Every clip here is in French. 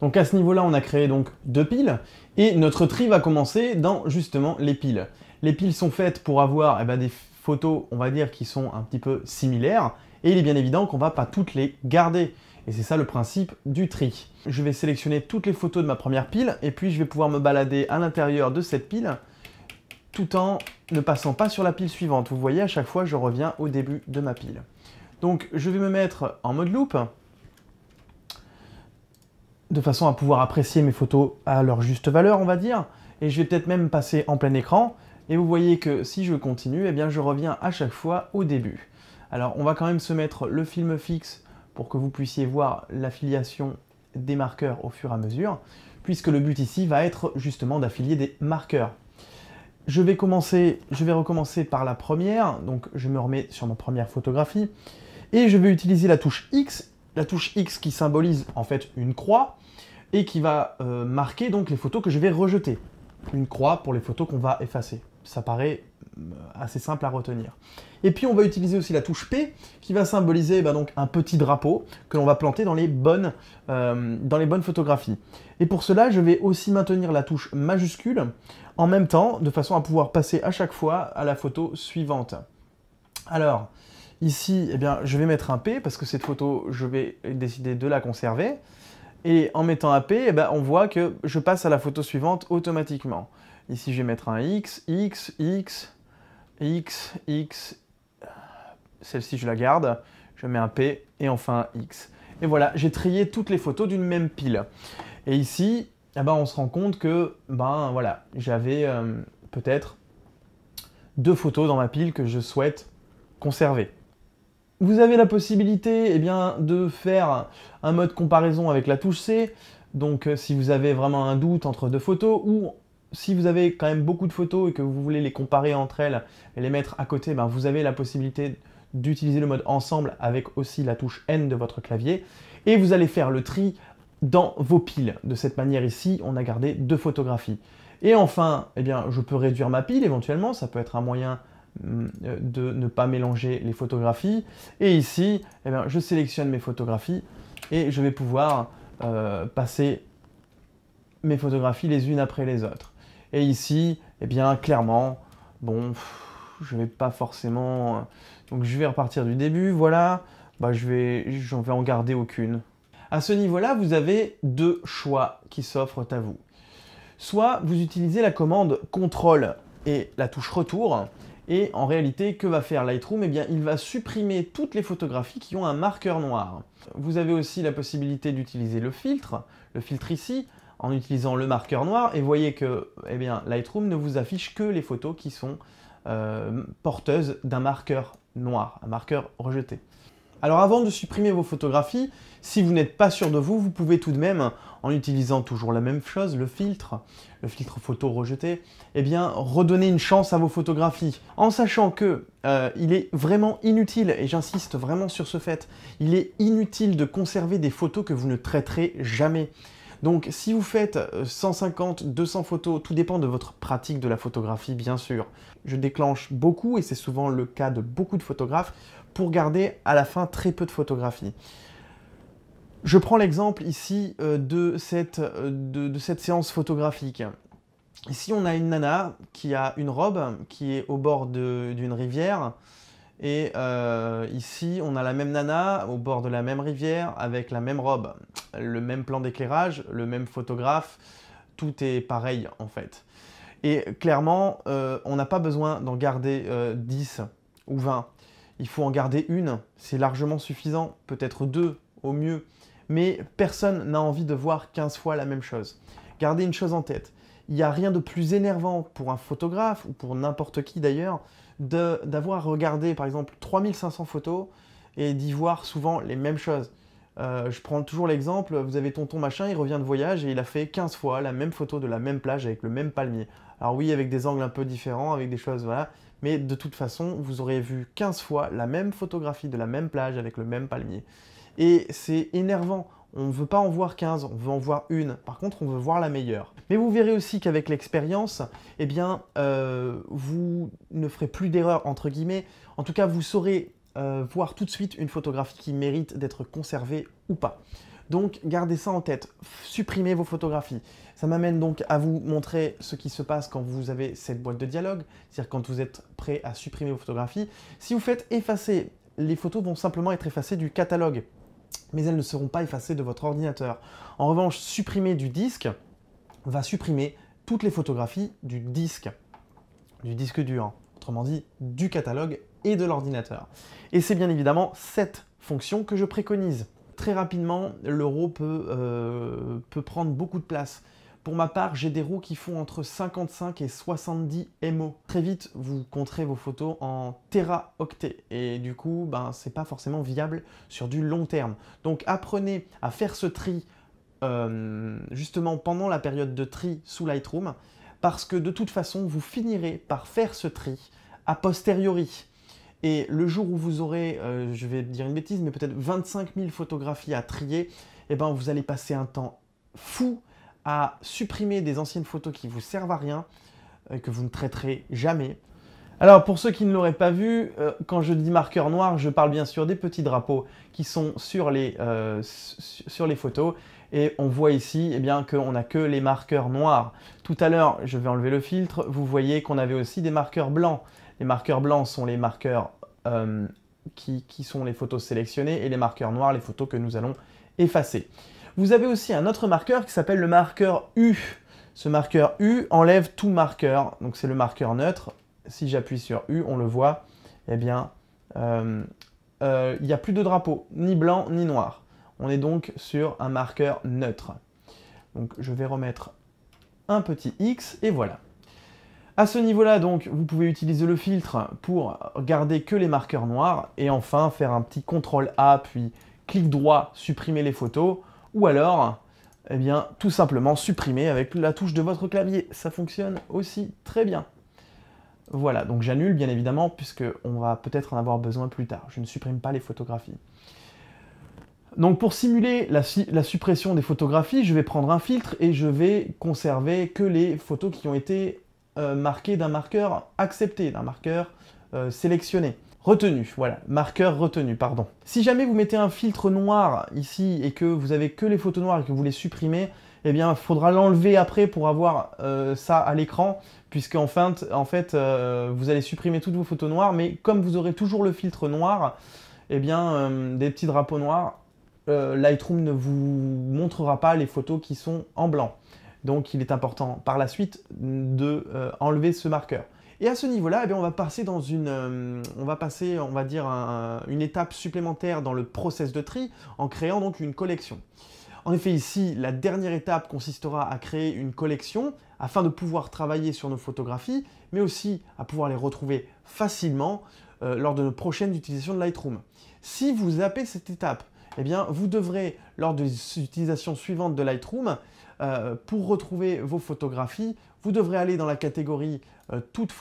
Donc à ce niveau-là, on a créé donc deux piles et notre tri va commencer dans justement les piles. Les piles sont faites pour avoir eh ben, des photos, on va dire, qui sont un petit peu similaires et il est bien évident qu'on va pas toutes les garder. Et c'est ça le principe du tri. Je vais sélectionner toutes les photos de ma première pile et puis je vais pouvoir me balader à l'intérieur de cette pile tout en ne passant pas sur la pile suivante. Vous voyez, à chaque fois, je reviens au début de ma pile. Donc, je vais me mettre en mode loop, de façon à pouvoir apprécier mes photos à leur juste valeur, on va dire. Et je vais peut-être même passer en plein écran. Et vous voyez que si je continue, eh bien, je reviens à chaque fois au début. Alors, on va quand même se mettre le film fixe pour que vous puissiez voir l'affiliation des marqueurs au fur et à mesure, puisque le but ici va être justement d'affilier des marqueurs je vais commencer, je vais recommencer par la première, donc je me remets sur ma première photographie, et je vais utiliser la touche X, la touche X qui symbolise en fait une croix, et qui va euh, marquer donc les photos que je vais rejeter. Une croix pour les photos qu'on va effacer. Ça paraît euh, assez simple à retenir. Et puis on va utiliser aussi la touche P qui va symboliser bah, donc un petit drapeau que l'on va planter dans les, bonnes, euh, dans les bonnes photographies. Et pour cela, je vais aussi maintenir la touche majuscule en même temps de façon à pouvoir passer à chaque fois à la photo suivante. Alors, ici, eh bien, je vais mettre un P parce que cette photo, je vais décider de la conserver. Et en mettant un P, eh ben, on voit que je passe à la photo suivante automatiquement. Ici, je vais mettre un X, X, X, X, X, celle-ci je la garde, je mets un P et enfin un X. Et voilà, j'ai trié toutes les photos d'une même pile. Et ici, eh ben, on se rend compte que ben voilà, j'avais euh, peut-être deux photos dans ma pile que je souhaite conserver. Vous avez la possibilité eh bien, de faire un mode comparaison avec la touche C, donc euh, si vous avez vraiment un doute entre deux photos, ou si vous avez quand même beaucoup de photos et que vous voulez les comparer entre elles et les mettre à côté, ben, vous avez la possibilité d'utiliser le mode ensemble avec aussi la touche N de votre clavier. Et vous allez faire le tri dans vos piles. De cette manière ici, on a gardé deux photographies. Et enfin, eh bien, je peux réduire ma pile éventuellement, ça peut être un moyen mm, euh, de ne pas mélanger les photographies. Et ici, eh je sélectionne mes photographies et je vais pouvoir euh, passer mes photographies les unes après les autres. Et ici, eh bien, clairement, bon, je vais pas forcément... Euh, donc je vais repartir du début, voilà. Bah, je vais, j'en vais en garder aucune. À ce niveau-là, vous avez deux choix qui s'offrent à vous. Soit vous utilisez la commande CTRL et la touche retour. Et en réalité, que va faire Lightroom Eh bien, il va supprimer toutes les photographies qui ont un marqueur noir. Vous avez aussi la possibilité d'utiliser le filtre, le filtre ici, en utilisant le marqueur noir et voyez que eh bien, Lightroom ne vous affiche que les photos qui sont euh, porteuses d'un marqueur noir, un marqueur rejeté. Alors avant de supprimer vos photographies, si vous n'êtes pas sûr de vous, vous pouvez tout de même, en utilisant toujours la même chose, le filtre, le filtre photo rejeté, eh bien redonner une chance à vos photographies, en sachant que euh, il est vraiment inutile, et j'insiste vraiment sur ce fait, il est inutile de conserver des photos que vous ne traiterez jamais. Donc si vous faites 150, euh, 200 photos, tout dépend de votre pratique de la photographie bien sûr. Je déclenche beaucoup, et c'est souvent le cas de beaucoup de photographes, pour garder à la fin très peu de photographies. Je prends l'exemple ici euh, de cette, euh, cette séance photographique. Ici, on a une nana qui a une robe qui est au bord d'une rivière et euh, ici, on a la même nana au bord de la même rivière avec la même robe, le même plan d'éclairage, le même photographe, tout est pareil en fait. Et clairement, euh, on n'a pas besoin d'en garder 10 euh, ou 20. Il faut en garder une, c'est largement suffisant, peut-être deux au mieux. Mais personne n'a envie de voir 15 fois la même chose. Gardez une chose en tête, il n'y a rien de plus énervant pour un photographe ou pour n'importe qui d'ailleurs d'avoir regardé par exemple 3500 photos et d'y voir souvent les mêmes choses. Euh, je prends toujours l'exemple, vous avez tonton machin, il revient de voyage et il a fait 15 fois la même photo de la même plage avec le même palmier. Alors oui, avec des angles un peu différents, avec des choses, voilà. Mais de toute façon, vous aurez vu 15 fois la même photographie de la même plage avec le même palmier. Et c'est énervant on ne veut pas en voir 15, on veut en voir une. Par contre, on veut voir la meilleure. Mais vous verrez aussi qu'avec l'expérience, eh bien, euh, vous ne ferez plus d'erreurs, entre guillemets. En tout cas, vous saurez euh, voir tout de suite une photographie qui mérite d'être conservée ou pas. Donc gardez ça en tête, supprimez vos photographies. Ça m'amène donc à vous montrer ce qui se passe quand vous avez cette boîte de dialogue, c'est-à-dire quand vous êtes prêt à supprimer vos photographies. Si vous faites effacer, les photos vont simplement être effacées du catalogue mais elles ne seront pas effacées de votre ordinateur. En revanche, supprimer du disque va supprimer toutes les photographies du disque, du disque dur, hein. autrement dit du catalogue et de l'ordinateur. Et c'est bien évidemment cette fonction que je préconise. Très rapidement, l'euro peut, euh, peut prendre beaucoup de place. Pour ma part, j'ai des roues qui font entre 55 et 70 MO. Très vite, vous compterez vos photos en teraoctets et du coup, ben, c'est pas forcément viable sur du long terme. Donc apprenez à faire ce tri euh, justement pendant la période de tri sous Lightroom parce que de toute façon, vous finirez par faire ce tri a posteriori. Et le jour où vous aurez, euh, je vais dire une bêtise, mais peut-être 25 000 photographies à trier, eh ben, vous allez passer un temps fou supprimer des anciennes photos qui vous servent à rien, euh, que vous ne traiterez jamais. Alors pour ceux qui ne l'auraient pas vu, euh, quand je dis marqueur noir, je parle bien sûr des petits drapeaux qui sont sur les, euh, sur les photos. Et on voit ici et eh bien, qu'on n'a que les marqueurs noirs. Tout à l'heure, je vais enlever le filtre, vous voyez qu'on avait aussi des marqueurs blancs. Les marqueurs blancs sont les marqueurs qui sont les photos sélectionnées et les marqueurs noirs, les photos que nous allons effacer. Vous avez aussi un autre marqueur qui s'appelle le marqueur U. Ce marqueur U enlève tout marqueur, donc c'est le marqueur neutre. Si j'appuie sur U, on le voit, eh bien, euh, euh, il n'y a plus de drapeau, ni blanc, ni noir. On est donc sur un marqueur neutre. Donc je vais remettre un petit X, et voilà. À ce niveau-là, donc, vous pouvez utiliser le filtre pour garder que les marqueurs noirs et enfin faire un petit CTRL A puis clic droit, supprimer les photos ou alors, eh bien, tout simplement supprimer avec la touche de votre clavier. Ça fonctionne aussi très bien. Voilà, donc j'annule bien évidemment, puisqu'on va peut-être en avoir besoin plus tard. Je ne supprime pas les photographies. Donc pour simuler la, suppression des photographies, je vais prendre un filtre et je vais conserver que les photos qui ont été euh, marquées d'un marqueur accepté, d'un marqueur euh, sélectionné. Retenu, voilà, marqueur retenu, pardon. Si jamais vous mettez un filtre noir ici et que vous avez que les photos noires et que vous les supprimez, eh bien, il faudra l'enlever après pour avoir euh, ça à l'écran, puisque en fait, en fait euh, vous allez supprimer toutes vos photos noires, mais comme vous aurez toujours le filtre noir, eh bien, euh, des petits drapeaux noirs, Lightroom ne vous montrera pas les photos qui sont en blanc. Donc, il est important par la suite de enlever ce marqueur. Et à ce niveau-là, eh on va passer dans une, euh, on va passer, on va dire, une étape supplémentaire dans le process de tri en créant donc une collection. En effet, ici, la dernière étape consistera à créer une collection afin de pouvoir travailler sur nos photographies, mais aussi à pouvoir les retrouver facilement euh, lors de nos prochaines utilisations de Lightroom. Si vous zappez cette étape, eh bien, vous devrez, lors des utilisations suivantes de Lightroom, euh, pour retrouver vos photographies, vous devrez aller dans la catégorie euh, toutes,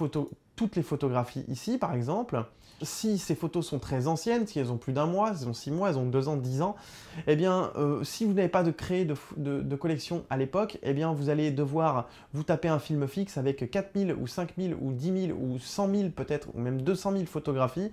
toutes les photographies ici, par exemple. Si ces photos sont très anciennes, si elles ont plus d'un mois, elles ont six mois, elles ont deux ans, dix ans, eh bien, euh, si vous n'avez pas de créé de, collection à l'époque, eh bien, vous allez devoir vous taper un film fixe avec 4000 ou 5000 ou 10 000 ou 100 000 peut-être, ou même 200 000 photographies,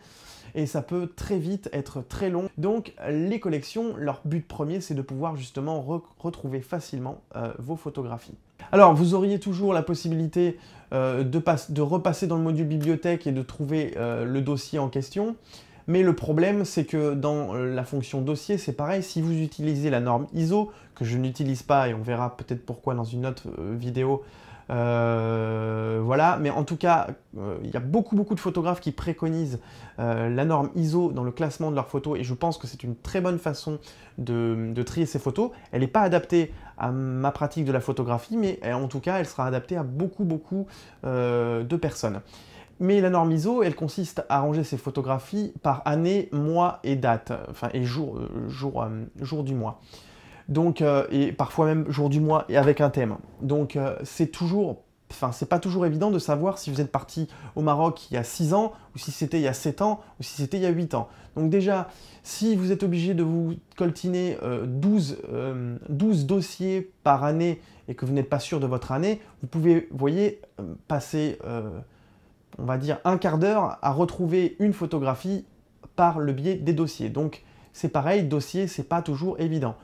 et ça peut très vite être très long. Donc, les collections, leur but premier, c'est de pouvoir justement retrouver facilement euh, vos photographies. Alors, vous auriez toujours la possibilité euh, de, repasser dans le module bibliothèque et de trouver euh, le dossier en question. Mais le problème, c'est que dans euh, la fonction dossier, c'est pareil, si vous utilisez la norme ISO, que je n'utilise pas et on verra peut-être pourquoi dans une autre vidéo, euh, voilà, mais en tout cas, euh, il y a beaucoup beaucoup de photographes qui préconisent euh, la norme ISO dans le classement de leurs photos et je pense que c'est une très bonne façon de, trier ces photos. Elle n'est pas adaptée à ma pratique de la photographie, mais en tout cas, elle sera adaptée à beaucoup beaucoup de personnes. Mais la norme ISO, elle consiste à ranger ses photographies par année, mois et date, enfin et jour, jour, jour du mois. Donc, euh, et parfois même jour du mois et avec un thème. Donc, euh, c'est toujours. Enfin, c'est pas toujours évident de savoir si vous êtes parti au Maroc il y a 6 ans, ou si c'était il y a 7 ans, ou si c'était il y a 8 ans. Donc déjà, si vous êtes obligé de vous coltiner 12, euh, 12 dossiers par année et que vous n'êtes pas sûr de votre année, vous pouvez, voyez, passer, on va dire, un quart d'heure à retrouver une photographie par le biais des dossiers. Donc c'est pareil, dossier, c'est pas toujours évident.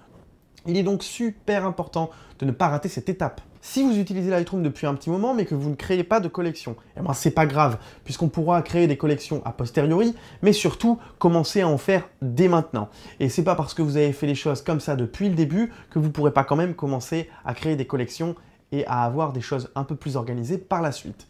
Il est donc super important de ne pas rater cette étape. Si vous utilisez Lightroom depuis un petit moment mais que vous ne créez pas de collection, eh ben c'est pas grave puisqu'on pourra créer des collections a posteriori, mais surtout commencer à en faire dès maintenant. Et c'est pas parce que vous avez fait les choses comme ça depuis le début que vous pourrez pas quand même commencer à créer des collections et à avoir des choses un peu plus organisées par la suite.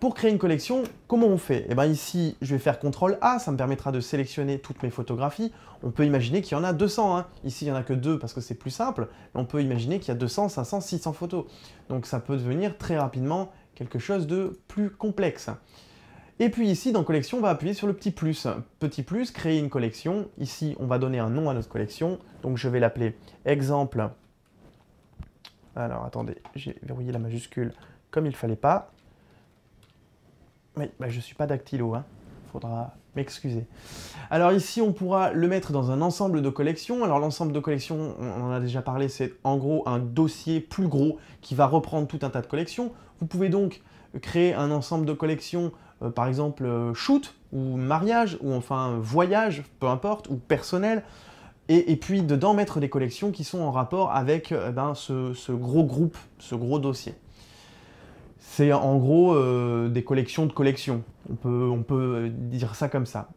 Pour créer une collection, comment on fait Eh bien ici, je vais faire CTRL A, ça me permettra de sélectionner toutes mes photographies. On peut imaginer qu'il y en a 200. Hein. Ici, il n'y en a que 2 parce que c'est plus simple. On peut imaginer qu'il y a 200, 500, 600 photos. Donc ça peut devenir très rapidement quelque chose de plus complexe. Et puis ici, dans collection, on va appuyer sur le petit plus. Petit plus, créer une collection. Ici, on va donner un nom à notre collection. Donc je vais l'appeler exemple. Alors attendez, j'ai verrouillé la majuscule comme il ne fallait pas. Bah, je ne suis pas dactylo, hein. faudra m'excuser. Alors ici, on pourra le mettre dans un ensemble de collections. Alors l'ensemble de collections, on en a déjà parlé, c'est en gros un dossier plus gros qui va reprendre tout un tas de collections. Vous pouvez donc créer un ensemble de collections, euh, par exemple euh, shoot, ou mariage, ou enfin voyage, peu importe, ou personnel. Et, puis dedans mettre des collections qui sont en rapport avec euh, ben, ce, gros groupe, ce gros dossier. C'est en gros euh, des collections de collections. On peut, on peut euh, dire ça comme ça.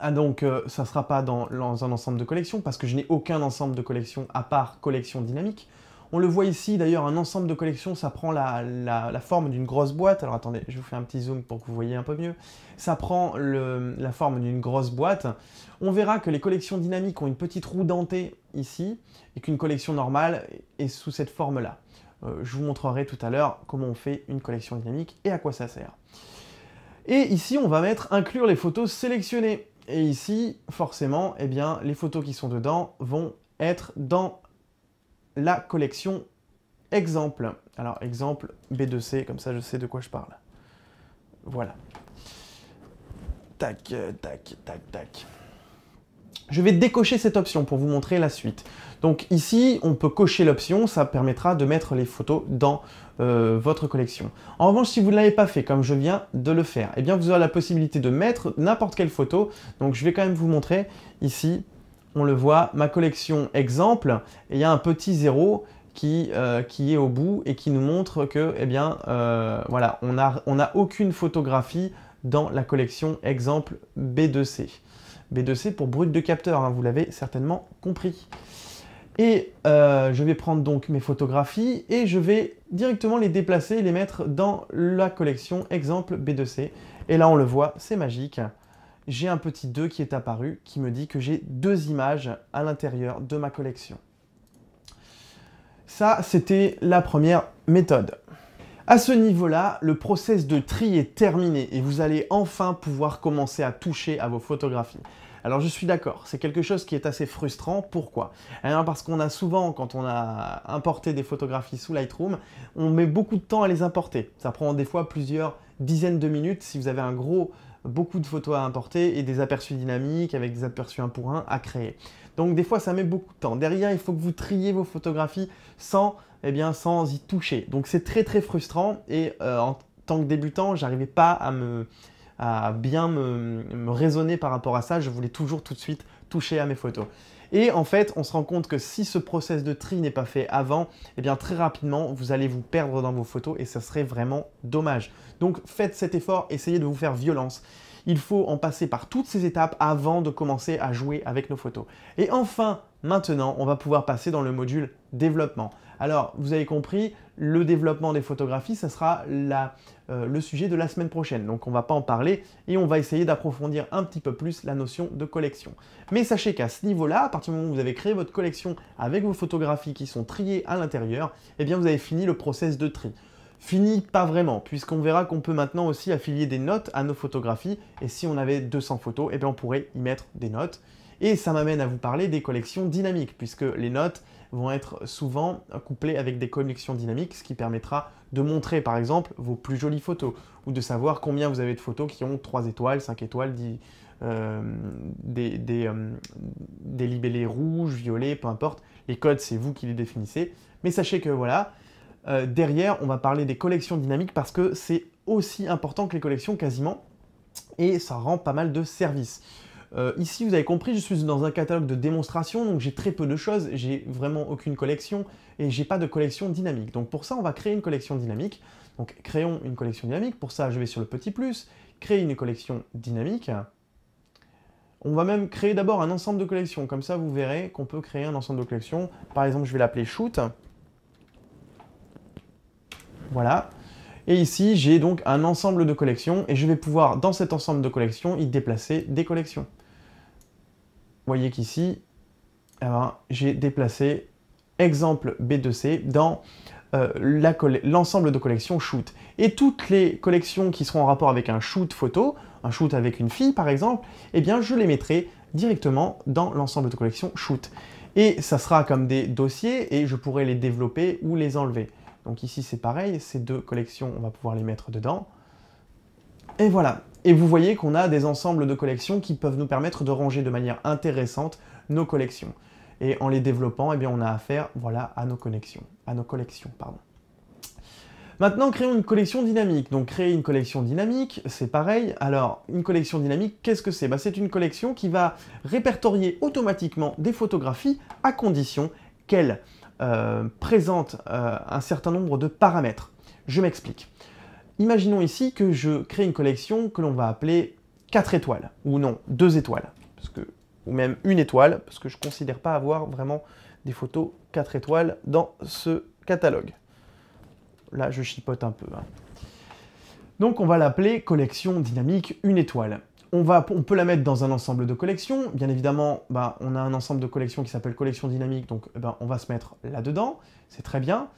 Ah donc, euh, ça ne sera pas dans, un ensemble de collections, parce que je n'ai aucun ensemble de collections à part collection dynamique. On le voit ici, d'ailleurs, un ensemble de collections, ça prend la, forme d'une grosse boîte. Alors attendez, je vous fais un petit zoom pour que vous voyez un peu mieux. Ça prend la forme d'une grosse boîte. On verra que les collections dynamiques ont une petite roue dentée ici, et qu'une collection normale est sous cette forme-là. Euh, je vous montrerai tout à l'heure comment on fait une collection dynamique et à quoi ça sert. Et ici, on va mettre inclure les photos sélectionnées. Et ici, forcément, eh bien, les photos qui sont dedans vont être dans la collection exemple. Alors, exemple B2C, comme ça je sais de quoi je parle. Voilà. Tac, euh, tac, tac, tac. Je vais décocher cette option pour vous montrer la suite. Donc ici, on peut cocher l'option, ça permettra de mettre les photos dans euh, votre collection. En revanche, si vous ne l'avez pas fait, comme je viens de le faire, eh bien vous aurez la possibilité de mettre n'importe quelle photo. Donc je vais quand même vous montrer ici, on le voit, ma collection exemple, et il y a un petit zéro qui, euh, est au bout et qui nous montre que, eh bien, euh, voilà, on n'a aucune photographie dans la collection exemple B2C. B2C pour brut de capteur, hein, vous l'avez certainement compris. Et euh, je vais prendre donc mes photographies et je vais directement les déplacer et les mettre dans la collection exemple B2C. Et là on le voit, c'est magique. J'ai un petit 2 qui est apparu qui me dit que j'ai deux images à l'intérieur de ma collection. Ça, c'était la première méthode. À ce niveau-là, le process de tri est terminé et vous allez enfin pouvoir commencer à toucher à vos photographies. Alors je suis d'accord, c'est quelque chose qui est assez frustrant. Pourquoi eh Parce qu'on a souvent, quand on a importé des photographies sous Lightroom, on met beaucoup de temps à les importer. Ça prend des fois plusieurs dizaines de minutes si vous avez un gros beaucoup de photos à importer et des aperçus dynamiques avec des aperçus un pour un à créer. Donc des fois ça met beaucoup de temps. Derrière, il faut que vous triez vos photographies sans eh bien, sans y toucher. Donc c'est très très frustrant et euh, en tant que débutant, j'arrivais pas à me à bien me, raisonner par rapport à ça. Je voulais toujours tout de suite toucher à mes photos. Et en fait, on se rend compte que si ce process de tri n'est pas fait avant, et eh bien très rapidement, vous allez vous perdre dans vos photos et ça serait vraiment dommage. Donc faites cet effort, essayez de vous faire violence. Il faut en passer par toutes ces étapes avant de commencer à jouer avec nos photos. Et enfin, maintenant, on va pouvoir passer dans le module développement. Alors, vous avez compris, le développement des photographies, ça sera euh, le sujet de la semaine prochaine. Donc, on ne va pas en parler et on va essayer d'approfondir un petit peu plus la notion de collection. Mais sachez qu'à ce niveau-là, à partir du moment où vous avez créé votre collection avec vos photographies qui sont triées à l'intérieur, eh bien, vous avez fini le process de tri. Fini, pas vraiment, puisqu'on verra qu'on peut maintenant aussi affilier des notes à nos photographies. Et si on avait 200 photos, eh bien, on pourrait y mettre des notes. Et ça m'amène à vous parler des collections dynamiques, puisque les notes, vont être souvent couplés avec des collections dynamiques, ce qui permettra de montrer par exemple vos plus jolies photos ou de savoir combien vous avez de photos qui ont 3 étoiles, 5 étoiles, euh, des, euh, des, libellés rouges, violets, peu importe. Les codes, c'est vous qui les définissez. Mais sachez que voilà, euh, derrière, on va parler des collections dynamiques parce que c'est aussi important que les collections quasiment et ça rend pas mal de services. Euh, ici, vous avez compris, je suis dans un catalogue de démonstration, donc j'ai très peu de choses, j'ai vraiment aucune collection et j'ai pas de collection dynamique. Donc pour ça, on va créer une collection dynamique. Donc créons une collection dynamique. Pour ça, je vais sur le petit plus, créer une collection dynamique. On va même créer d'abord un ensemble de collections. Comme ça, vous verrez qu'on peut créer un ensemble de collections. Par exemple, je vais l'appeler shoot. Voilà. Et ici, j'ai donc un ensemble de collections et je vais pouvoir, dans cet ensemble de collections, y déplacer des collections voyez qu'ici, eh ben, j'ai déplacé exemple B2C dans euh, l'ensemble de collections shoot. Et toutes les collections qui seront en rapport avec un shoot photo, un shoot avec une fille par exemple, eh bien je les mettrai directement dans l'ensemble de collection « shoot. Et ça sera comme des dossiers et je pourrai les développer ou les enlever. Donc ici c'est pareil, ces deux collections on va pouvoir les mettre dedans. Et voilà, et vous voyez qu'on a des ensembles de collections qui peuvent nous permettre de ranger de manière intéressante nos collections. Et en les développant, eh bien, on a affaire voilà, à nos à nos collections. Pardon. Maintenant, créons une collection dynamique. Donc créer une collection dynamique, c'est pareil. Alors, une collection dynamique, qu'est-ce que c'est bah, C'est une collection qui va répertorier automatiquement des photographies à condition qu'elles euh, présentent euh, un certain nombre de paramètres. Je m'explique. Imaginons ici que je crée une collection que l'on va appeler 4 étoiles, ou non, 2 étoiles, parce que, ou même une étoile, parce que je ne considère pas avoir vraiment des photos 4 étoiles dans ce catalogue. Là, je chipote un peu. Hein. Donc on va l'appeler collection dynamique 1 étoile. On, va, on, peut la mettre dans un ensemble de collections. Bien évidemment, bah, on a un ensemble de collections qui s'appelle collection dynamique, donc eh ben, on va se mettre là-dedans, c'est très bien.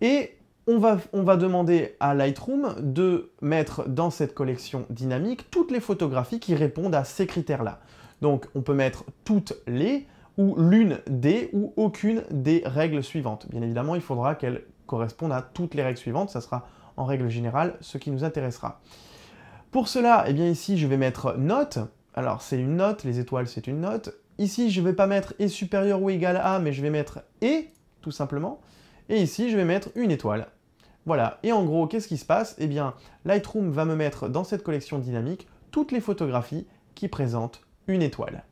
Et on va, demander à Lightroom de mettre dans cette collection dynamique toutes les photographies qui répondent à ces critères-là. Donc on peut mettre toutes les ou l'une des ou aucune des règles suivantes. Bien évidemment, il faudra qu'elles correspondent à toutes les règles suivantes, ça sera en règle générale ce qui nous intéressera. Pour cela, eh bien ici je vais mettre note, alors c'est une note, les étoiles c'est une note. Ici je ne vais pas mettre et supérieur ou égal à, mais je vais mettre et, tout simplement. Et ici je vais mettre une étoile. Voilà, et en gros, qu'est-ce qui se passe Eh bien, Lightroom va me mettre dans cette collection dynamique toutes les photographies qui présentent une étoile.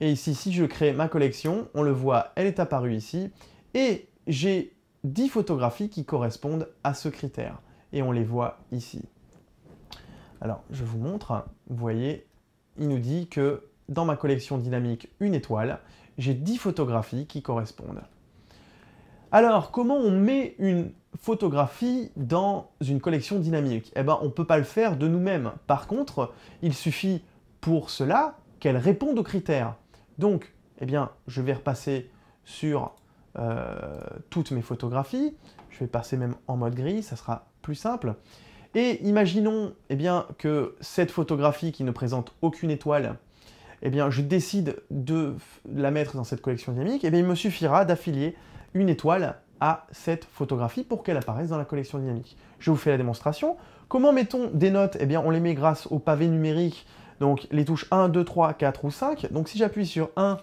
Et ici, si je crée ma collection, on le voit, elle est apparue ici, et j'ai 10 photographies qui correspondent à ce critère, et on les voit ici. Alors, je vous montre, vous voyez, il nous dit que dans ma collection dynamique une étoile, j'ai 10 photographies qui correspondent. Alors, comment on met une photographie dans une collection dynamique Eh bien, on ne peut pas le faire de nous-mêmes. Par contre, il suffit pour cela qu'elle réponde aux critères. Donc, eh bien, je vais repasser sur euh, toutes mes photographies. Je vais passer même en mode gris, ça sera plus simple. Et imaginons eh bien, que cette photographie qui ne présente aucune étoile, eh bien, je décide de la mettre dans cette collection dynamique. Et eh bien, il me suffira d'affilier une étoile cette photographie pour qu'elle apparaisse dans la collection dynamique. Je vous fais la démonstration. Comment mettons des notes Eh bien, on les met grâce au pavé numérique, donc les touches 1, 2, 3, 4 ou 5. Donc si j'appuie sur 1,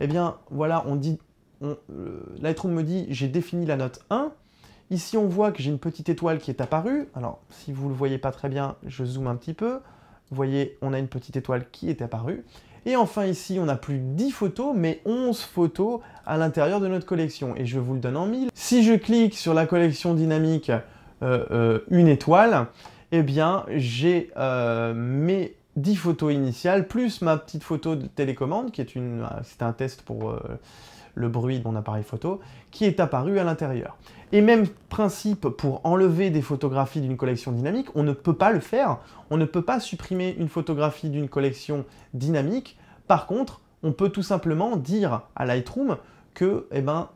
eh bien, voilà, on dit... On, euh, Lightroom me dit, j'ai défini la note 1. Ici, on voit que j'ai une petite étoile qui est apparue. Alors, si vous ne le voyez pas très bien, je zoome un petit peu. Vous voyez, on a une petite étoile qui est apparue. Et enfin ici, on n'a plus 10 photos, mais 11 photos à l'intérieur de notre collection. Et je vous le donne en mille. Si je clique sur la collection dynamique euh, euh, une étoile, eh bien j'ai euh, mes 10 photos initiales, plus ma petite photo de télécommande, qui est une, un test pour le bruit de mon appareil photo, qui est apparu à l'intérieur. Et même principe pour enlever des photographies d'une collection dynamique, on ne peut pas le faire. On ne peut pas supprimer une photographie d'une collection dynamique. Par contre, on peut tout simplement dire à Lightroom que eh ben,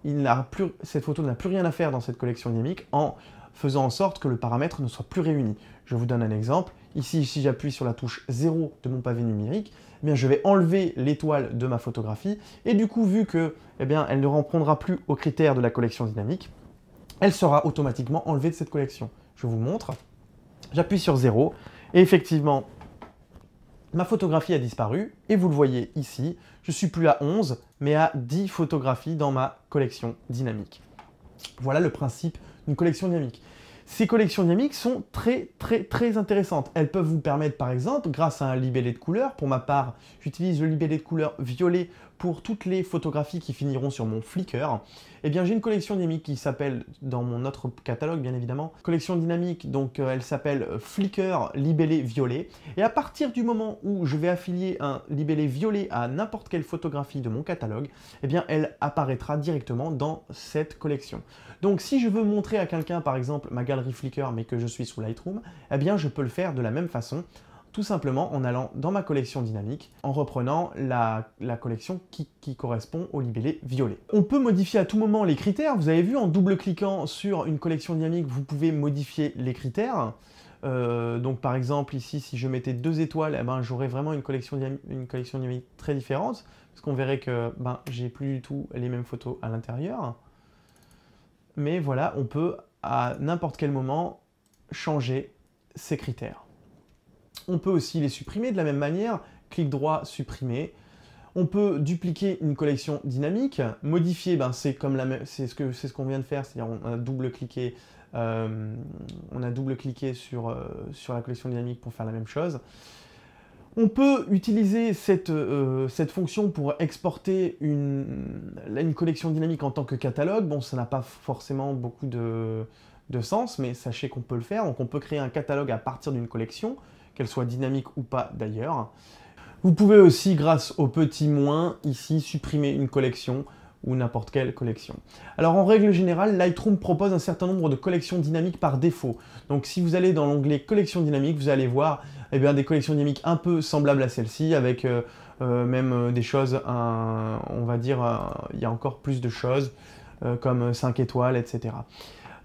cette photo n'a plus rien à faire dans cette collection dynamique en faisant en sorte que le paramètre ne soit plus réuni. Je vous donne un exemple. Ici, si j'appuie sur la touche 0 de mon pavé numérique, eh bien, je vais enlever l'étoile de ma photographie. Et du coup, vu qu'elle eh ne répondra plus aux critères de la collection dynamique, elle sera automatiquement enlevée de cette collection. Je vous montre. J'appuie sur 0 et effectivement, ma photographie a disparu et vous le voyez ici, je suis plus à 11 mais à 10 photographies dans ma collection dynamique. Voilà le principe d'une collection dynamique. Ces collections dynamiques sont très très très intéressantes. Elles peuvent vous permettre par exemple, grâce à un libellé de couleurs, pour ma part j'utilise le libellé de couleur violet pour toutes les photographies qui finiront sur mon Flickr, eh bien j'ai une collection dynamique qui s'appelle, dans mon autre catalogue bien évidemment, collection dynamique, donc euh, elle s'appelle Flickr libellé violet, et à partir du moment où je vais affilier un libellé violet à n'importe quelle photographie de mon catalogue, eh bien elle apparaîtra directement dans cette collection. Donc si je veux montrer à quelqu'un par exemple ma galerie Reflicker, mais que je suis sous Lightroom, eh bien je peux le faire de la même façon, tout simplement en allant dans ma collection dynamique, en reprenant la, collection qui, correspond au libellé violet. On peut modifier à tout moment les critères, vous avez vu, en double-cliquant sur une collection dynamique, vous pouvez modifier les critères. Euh, donc par exemple ici, si je mettais deux étoiles, eh ben, j'aurais vraiment une collection, une collection dynamique très différente, parce qu'on verrait que ben, j'ai plus du tout les mêmes photos à l'intérieur. Mais voilà, on peut à n'importe quel moment changer ces critères. On peut aussi les supprimer de la même manière, clic droit, supprimer. On peut dupliquer une collection dynamique, modifier, ben c'est comme la c'est ce qu'on ce qu'on vient de faire, c'est-à-dire on a double-cliqué euh, on a double cliqué sur, euh, sur la collection dynamique pour faire la même chose. On peut utiliser cette, euh, fonction pour exporter une, collection dynamique en tant que catalogue. Bon, ça n'a pas forcément beaucoup de, de sens, mais sachez qu'on peut le faire. Donc on peut créer un catalogue à partir d'une collection, qu'elle soit dynamique ou pas d'ailleurs. Vous pouvez aussi, grâce au petit moins, ici, supprimer une collection ou n'importe quelle collection. Alors en règle générale, Lightroom propose un certain nombre de collections dynamiques par défaut. Donc si vous allez dans l'onglet collections dynamiques, vous allez voir eh bien, des collections dynamiques un peu semblables à celle-ci, avec euh, euh, même euh, des choses, on va dire, il y a encore plus de choses, comme 5 étoiles, etc.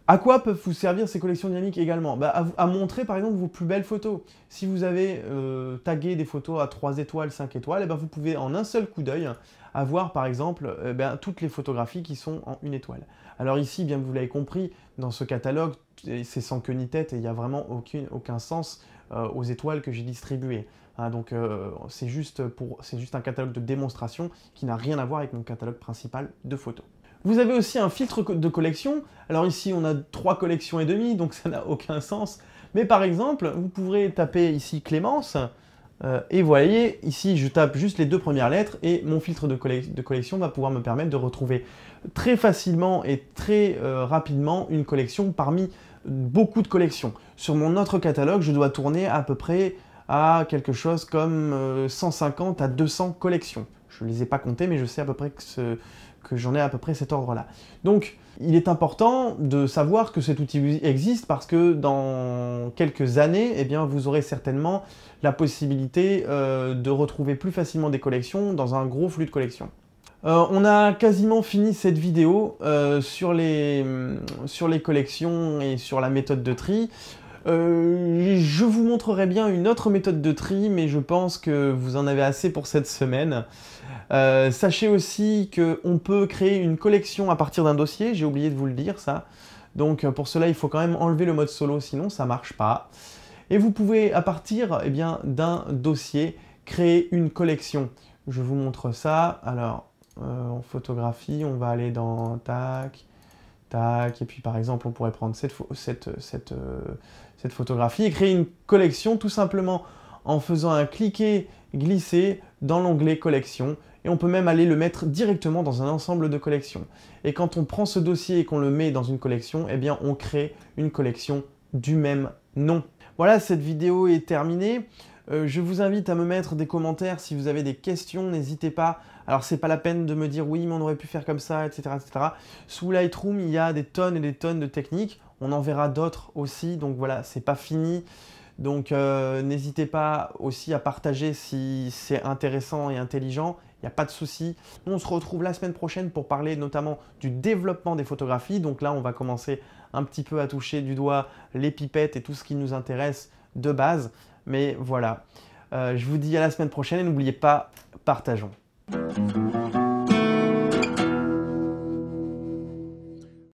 À quoi peuvent vous servir ces collections dynamiques également bah, à, montrer par exemple vos plus belles photos. Si vous avez tagué des photos à 3 étoiles, 5 étoiles, et eh bien vous pouvez en un seul coup d'œil avoir par exemple euh, ben, toutes les photographies qui sont en une étoile. Alors ici, bien que vous l'avez compris, dans ce catalogue, c'est sans queue ni tête et il n'y a vraiment aucune, aucun sens euh, aux étoiles que j'ai distribuées. Hein. donc euh, c'est juste, juste un catalogue de démonstration qui n'a rien à voir avec mon catalogue principal de photos. Vous avez aussi un filtre de collection. Alors ici, on a trois collections et demie, donc ça n'a aucun sens. Mais par exemple, vous pourrez taper ici Clémence euh, et vous voyez, ici, je tape juste les deux premières lettres et mon filtre de, collection va pouvoir me permettre de retrouver très facilement et très euh, rapidement une collection parmi beaucoup de collections. Sur mon autre catalogue, je dois tourner à peu près à quelque chose comme 150 euh, à 200 collections. Je ne les ai pas comptées, mais je sais à peu près que j'en ai à peu près cet ordre-là. Donc, il est important de savoir que cet outil existe parce que dans quelques années, eh bien, vous aurez certainement la possibilité euh, de retrouver plus facilement des collections dans un gros flux de collections. Euh, on a quasiment fini cette vidéo euh, sur, les, sur, les, collections et sur la méthode de tri. je vous montrerai bien une autre méthode de tri, mais je pense que vous en avez assez pour cette semaine. Euh, sachez aussi qu'on peut créer une collection à partir d'un dossier, j'ai oublié de vous le dire ça. Donc euh, pour cela, il faut quand même enlever le mode solo, sinon ça marche pas. Et vous pouvez, à partir eh bien, d'un dossier, créer une collection. Je vous montre ça. Alors, en euh, photographie, on va aller dans tac, tac, et puis par exemple, on pourrait prendre cette, cette photographie et créer une collection tout simplement en faisant un cliquer, glisser dans l'onglet collection et on peut même aller le mettre directement dans un ensemble de collections. Et quand on prend ce dossier et qu'on le met dans une collection, eh bien on crée une collection du même nom. Voilà, cette vidéo est terminée. Euh, je vous invite à me mettre des commentaires si vous avez des questions, n'hésitez pas. Alors c'est pas la peine de me dire oui mais on aurait pu faire comme ça, etc. etc. Sous Lightroom, il y a des tonnes et des tonnes de techniques. On en verra d'autres aussi, donc voilà, c'est pas fini. Donc euh, n'hésitez pas aussi à partager si c'est intéressant et intelligent n'y a pas de souci. on se retrouve la semaine prochaine pour parler notamment du développement des photographies. Donc là, on va commencer un petit peu à toucher du doigt les pipettes et tout ce qui nous intéresse de base. Mais voilà, euh, je vous dis à la semaine prochaine et n'oubliez pas, partageons.